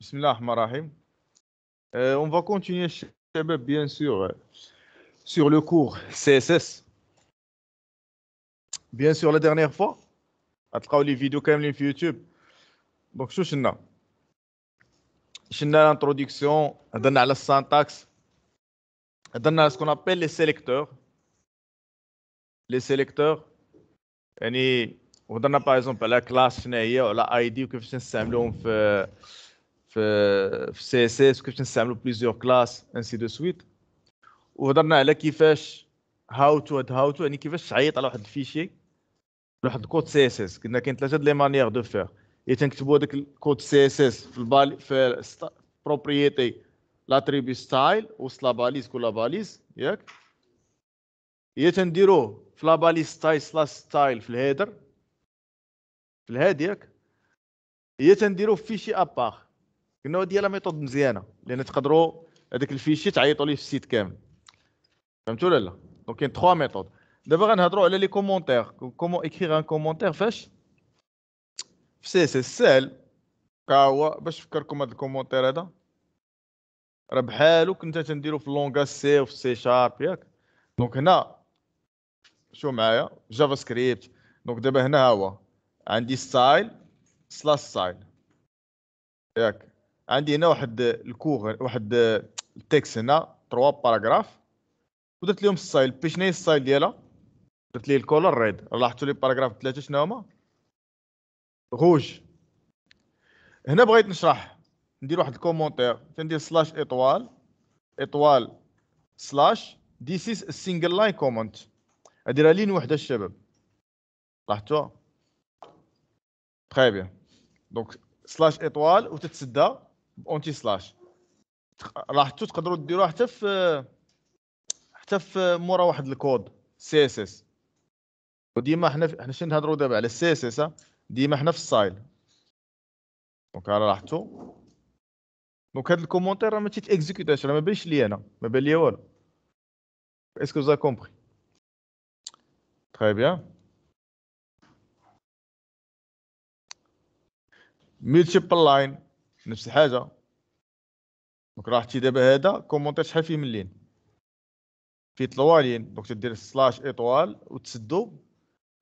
Bismillah marahim. rahim Euh, on va continuer, bien sûr, euh, sur le cours CSS. Bien sûr, la dernière fois, à les vidéos quand même sur YouTube. Donc, là. شلنا؟ شلنا l'introduction, درنا la syntaxe, درنا على ce qu'on appelle les sélecteurs. Les sélecteurs, On a par exemple la classe شنو هي ولا ID وكيفاش نستعملوهم fait. في في سي اس اس وكيفاش نستعملوا بليزيور كلاس انسي دو سويت وهضرنا على كيفاش هاو تو هاد هاو تو يعني كيفاش تعيط على واحد الفيشي واحد الكود سي اس اس قلنا كاين ثلاثه لي مانيير دو فير يا تنكتبوا هذاك الكود سي اس اس في البالي في بروبريتي لاتريبي ستايل وسط لاباليز كل باليز ياك يا تنديروه في لاباليز ستايل سلاس ستايل في الهيدر في الهاد ياك يا تنديروه في فيشي ابار النوع ديالها ميثود مزيانه لان تقدروا هذاك الفيشي تعيطوا ليه في السيت كامل فهمتوا ولا لا دونك كاين 3 ميثود دابا غنهضروا على لي كومونتير كومون اكريغ ان كومونتير فاش في سي سي اس ساهل هو باش فكركم هذا الكومونتير هذا راه بحالو كنت تنديرو في لونغا سي وفي سي شارب ياك دونك هنا شو معايا جافا سكريبت دونك دابا هنا ها هو عندي ستايل سلاش ستايل ياك عندي هنا واحد الكوغ واحد التكست هنا تروا باراغراف ودرت لهم السايل بي شنو هي ديالها درت ليه الكولر ريد لاحظتوا لي باراغراف ثلاثه شنو هما غوج هنا بغيت نشرح ندير واحد الكومونتير تندير سلاش ايطوال ايطوال سلاش ذيس از سينجل لاين كومنت اديرها لين وحده الشباب لاحظتوا تخي بيان دونك سلاش ايطوال وتتسدى اونتي سلاش راح تقدروا ديروها حتى في حتى في مورا واحد الكود سي اس اس وديما حنا حنا شنو نهضروا دابا على السي اس اس ديما حنا في السايل دونك على راحتو دونك هاد الكومونتير راه ما تيتيكزيكوتاش راه ما بانش لي انا ما بان ليا والو اسكو زا كومبري تري بيان multiple line نفس الحاجه دونك راح تي دابا هذا كومونتير شحال فيه من لين في 3 دونك تدير سلاش ايطوال وتسدو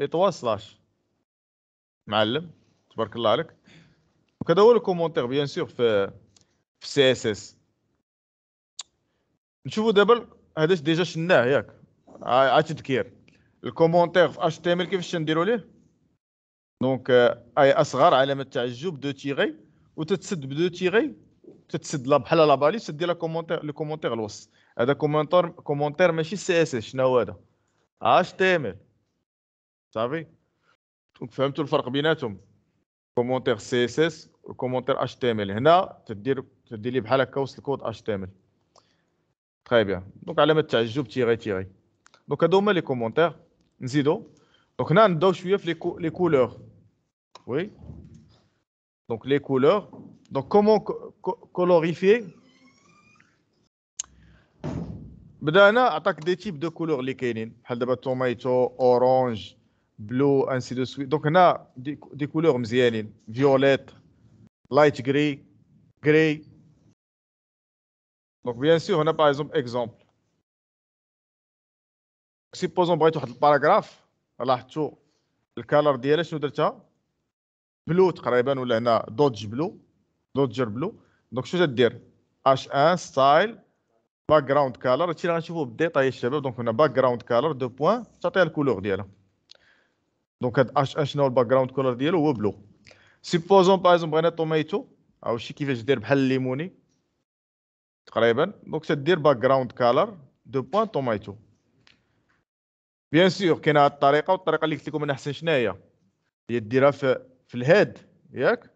ايطوال سلاش معلم تبارك الله عليك دونك هذا هو الكومونتير بيان سور في في سي اس اس نشوفوا دابا هذا ديجا شناه ياك عا تذكير الكومونتير في اتش تي ام ال كيفاش نديروا ليه دونك آه، اي اصغر علامه تعجب دو تيغي وتتسد بدو تيغي تتسد بحال لا باليس تسدي كومونتير لو كومونتير الوسط هذا كومونتير كومونتير ماشي سي اس اس شنو هذا اش تي ام ال صافي دونك فهمتوا الفرق بيناتهم كومونتير سي اس اس وكومونتير اش تي ام ال هنا تدير تدير لي بحال هكا وسط الكود اش تي ام ال تري بيان دونك ما تعجب تيغي تيغي دونك هادو هما لي كومونتير نزيدو دونك هنا نبداو شويه في لي كولور وي donc les couleurs. Donc comment colorifier On attaque des types de couleurs les des tomato, orange, bleu ainsi de suite. Donc on a des couleurs violette, light gray, gray. Donc bien sûr, on a par exemple exemple. Supposons on un paragraphe, le color ديالها شنو درتها بلو تقريبا ولا هنا دوج بلو دوجر بلو دونك شو تدير اش ان ستايل باك جراوند كالر هادشي اللي غنشوفوه بالديتاي الشباب دونك هنا باك جراوند كالر دو بوان تعطي الكولور ديالها دونك هاد اش ان شنو الباك جراوند كولور ديالو هو بلو سيبوزون باغ اكزومبل بغينا توميتو او شي كيفاش دير بحال الليموني تقريبا دونك تدير باك جراوند كالر دو بوان توميتو بيان سور كاينه هاد الطريقه والطريقه اللي قلت لكم انا احسن شناهي هي ديرها في في الهيد ياك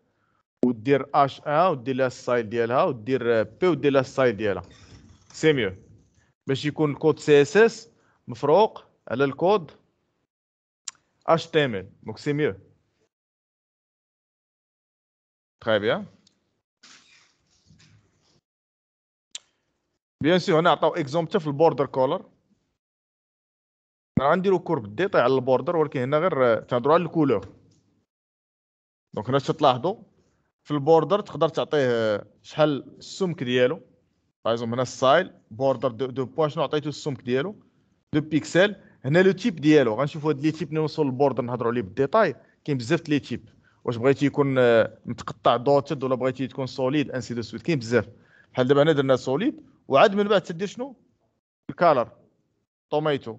ودير اش ان ودير لها الستايل ديالها ودير بي ودير لها الستايل ديالها سي ميو باش يكون الكود سي اس اس مفروق على الكود اش تي ام ال دونك سي ميو تري بيان بيان سي هنا عطاو اكزومبل في البوردر كولر غنديرو كورب بالديطاي على البوردر ولكن هنا غير تهضروا على الكولور دونك هنا تلاحظوا في البوردر تقدر تعطيه شحال السمك ديالو بايزوم هنا السايل بوردر دو, دو بوان شنو عطيتو السمك ديالو دو بيكسل هنا لو تيب ديالو غنشوفوا هاد لي تيب نوصل للبوردر نهضروا عليه بالديتاي كاين بزاف لي تيب واش بغيتي يكون آه، متقطع دوتد ولا بغيتي تكون سوليد انسي دو سويت كاين بزاف بحال دابا هنا درنا سوليد وعاد من بعد تدير شنو الكالر طوميتو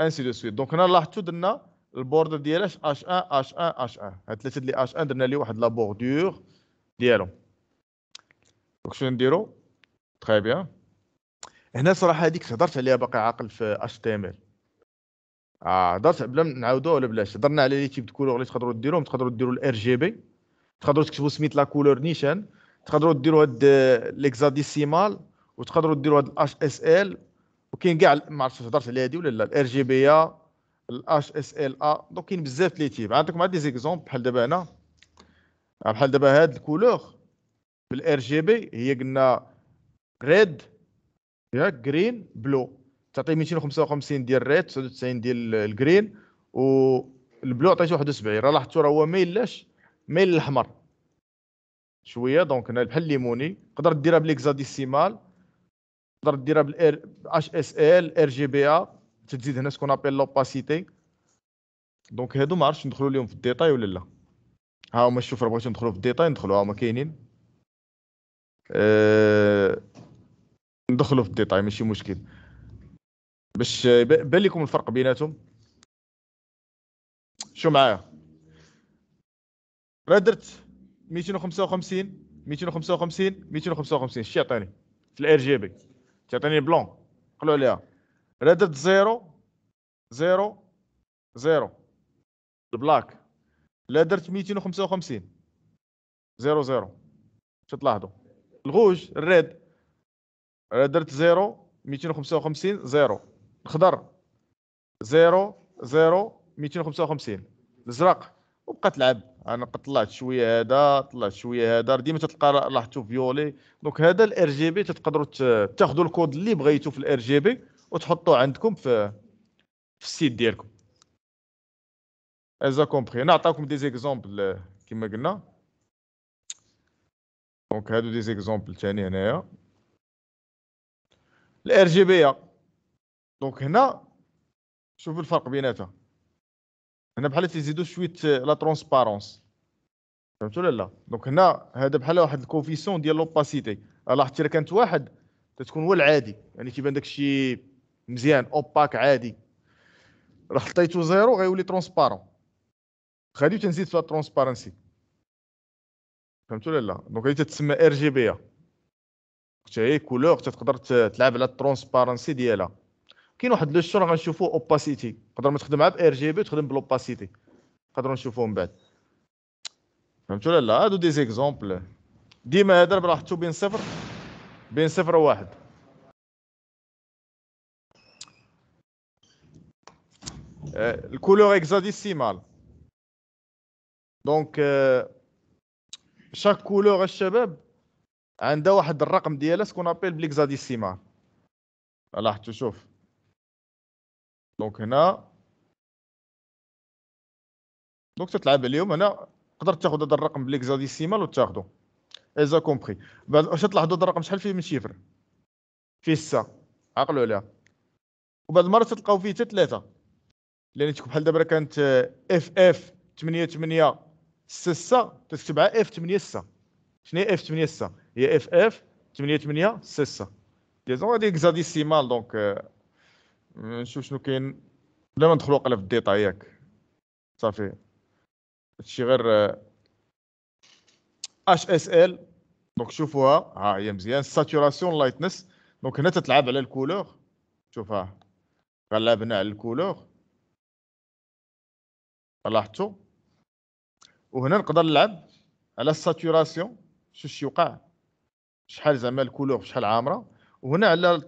انسي دو سويت دونك هنا لاحظتوا درنا البوردر ديالها اش ان اش ان اش ان هاد ثلاثه ديال اش ان درنا ليه واحد لا بوردور ديالهم دونك شنو نديرو تري بيان هنا صراحه هذيك هضرت عليها باقي عاقل في اش تي ام ال اه هضرت بلا نعاودوها ولا بلاش هضرنا على لي تيب كولور اللي تقدروا ديروهم تقدروا ديروا الار جي بي تقدروا تكتبوا سميت لا كولور نيشان تقدروا ديروا هاد ليكزاديسيمال وتقدروا ديروا هاد الاش اس ال وكاين كاع ما عرفتش هضرت على هادي ولا لا الار جي بي الاش اس ال ا دونك كاين بزاف لي تيب عندكم عندي دي زيكزومبل بحال دابا هنا بحال دابا هاد الكولور بالار جي بي هي قلنا ريد ياك جرين بلو تعطي 255 ديال ريد 99 ديال الجرين و البلو عطيته 71 راه لاحظتوا راه هو ما يلاش ميل الاحمر شويه دونك هنا بحال ليموني تقدر ديرها بالاكزاديسيمال تقدر ديرها بالار اش اس ال ار جي بي ا تزيد هنا سكون ابيل لوباسيتي دونك هادو ما عرفتش ندخلوا لهم في الديتاي ولا لا ها هما شوف راه بغيتو ندخلوا في الديتاي ندخلوا هما كاينين أه... ندخلوا في الديتاي ماشي مشكل باش يبان لكم الفرق بيناتهم شو معايا راه درت 255 255 255 شتي عطاني في الار جي بي تعطيني بلون قلو عليها العدد زيرو زيرو زيرو البلاك لا درت 255 زيرو زيرو شو تلاحظوا الغوج الريد درت زيرو 255 زيرو الخضر زيرو زيرو 255 الازرق وبقى تلعب انا قد طلعت شويه هذا طلعت شويه هذا ديما تلقى لاحظتو فيولي دونك هذا الار جي بي تقدروا تاخذوا الكود اللي بغيتو في الار جي بي وتحطوه عندكم في في السيت ديالكم ازا كومبري نعطيكم دي زيكزامبل كما قلنا دونك هادو دي زيكزامبل ثاني هنايا الار جي بي دونك هنا شوفوا الفرق بيناتها هنا بحال تزيدوا شويه لا ترونسبارونس فهمتوا ولا لا دونك هنا هذا بحال واحد الكوفيسيون ديال لوباسيتي لاحظتي الا كانت واحد تتكون هو العادي يعني كيبان داك مزيان اوباك عادي راه حطيتو زيرو غيولي ترونسبارون غادي تنزيد في الترونسبارنسي فهمتوا ولا لا دونك هي تتسمى ار جي بي حتى هي كولور تقدر تلعب على الترونسبارنسي ديالها كاين واحد لو شور غنشوفو اوباسيتي تقدر ما تخدمها ار جي بي تخدم بالاوباسيتي نقدروا نشوفوه من بعد فهمتوا ولا لا هادو دي زيكزومبل ديما هضر براحتو بين صفر بين صفر وواحد الكولور اكزاديسيمال دونك شاك كولور الشباب عندها واحد الرقم ديالها سكون ابيل بليكزاديسيمال لاحظتوا شوف دونك هنا دونك تتلعب اليوم هنا تقدر تاخذ هذا الرقم بليكزاديسيمال وتاخذه ايزا كومبري واش تلاحظوا هذا الرقم شحال فيه من شيفر فيه 6 عقلوا عليها وبعد المره تلقاو فيه حتى 3 لان تكون بحال دابا كانت اف اف 8 8 6 6 تكتبها اف 8 6 شنو هي اف 8 6 هي اف اف 8 8 6 6 ديزون غادي اكزاديسيمال دونك نشوف شنو كاين بلا ما ندخلو قلب في الديتا ياك صافي هادشي غير اش اس ال دونك شوفوها ها هي مزيان ساتوراسيون لايتنس دونك هنا تتلعب على الكولور شوفها غنلعب هنا على الكولور لاحظتوا وهنا نقدر نلعب على الساتوراسيون شو يوقع شحال زعما الكولور شحال عامره وهنا على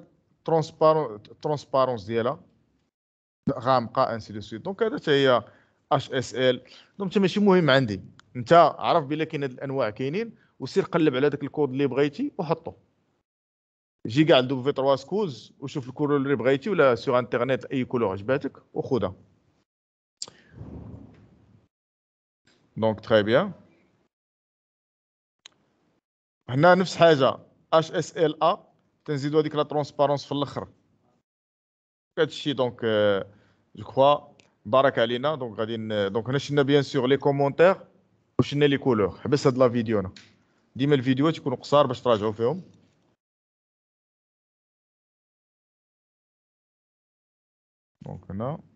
الترونسبارونس ديالها غامقه انسي دو سويت دونك هذا حتى هي اش اس ال دونك انت ماشي مهم عندي انت عرف بلا كاين هاد الانواع كاينين وسير قلب على داك الكود اللي بغيتي وحطه جي كاع في 3 سكوز وشوف الكولور اللي بغيتي ولا سيغ انترنيت اي كولور عجباتك وخذها دونك تري بيان هنا نفس حاجه اش اس ال ا تنزيدو هذيك لا ترونسبارونس في الاخر هادشي دونك جو كخوا بارك علينا دونك غادي دونك هنا شلنا بيان سور لي كومونتير وشلنا لي كولور حبس هاد لا فيديو هنا ديما الفيديوهات يكونوا قصار باش تراجعوا فيهم دونك هنا